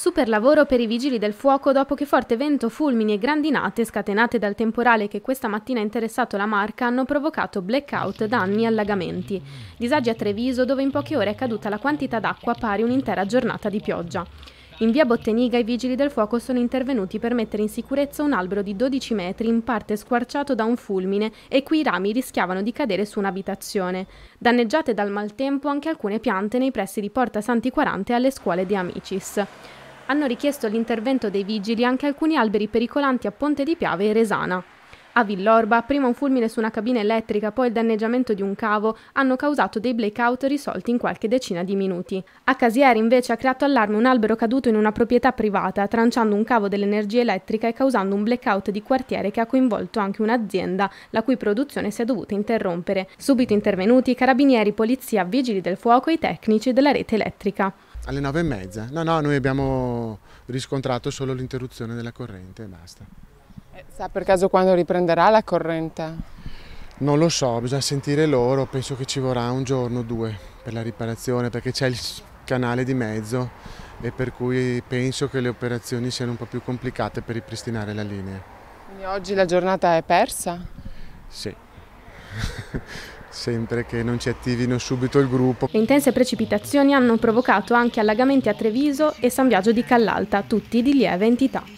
Super lavoro per i vigili del fuoco dopo che forte vento, fulmini e grandinate scatenate dal temporale che questa mattina ha interessato la Marca hanno provocato blackout, danni e allagamenti. Disagi a Treviso dove in poche ore è caduta la quantità d'acqua pari un'intera giornata di pioggia. In via Botteniga i vigili del fuoco sono intervenuti per mettere in sicurezza un albero di 12 metri in parte squarciato da un fulmine e cui i rami rischiavano di cadere su un'abitazione. Danneggiate dal maltempo anche alcune piante nei pressi di Porta Santi 40 e alle scuole di Amicis hanno richiesto l'intervento dei vigili anche alcuni alberi pericolanti a Ponte di Piave e Resana. A Villorba, prima un fulmine su una cabina elettrica, poi il danneggiamento di un cavo, hanno causato dei blackout risolti in qualche decina di minuti. A Casieri invece ha creato allarme un albero caduto in una proprietà privata, tranciando un cavo dell'energia elettrica e causando un blackout di quartiere che ha coinvolto anche un'azienda, la cui produzione si è dovuta interrompere. Subito intervenuti carabinieri, polizia, vigili del fuoco e i tecnici della rete elettrica. Alle nove e mezza? No, no, noi abbiamo riscontrato solo l'interruzione della corrente e basta. Sa per caso quando riprenderà la corrente? Non lo so, bisogna sentire loro, penso che ci vorrà un giorno o due per la riparazione perché c'è il canale di mezzo e per cui penso che le operazioni siano un po' più complicate per ripristinare la linea. Quindi oggi la giornata è persa? Sì. sempre che non ci attivino subito il gruppo. Le intense precipitazioni hanno provocato anche allagamenti a Treviso e San Biagio di Callalta, tutti di lieve entità.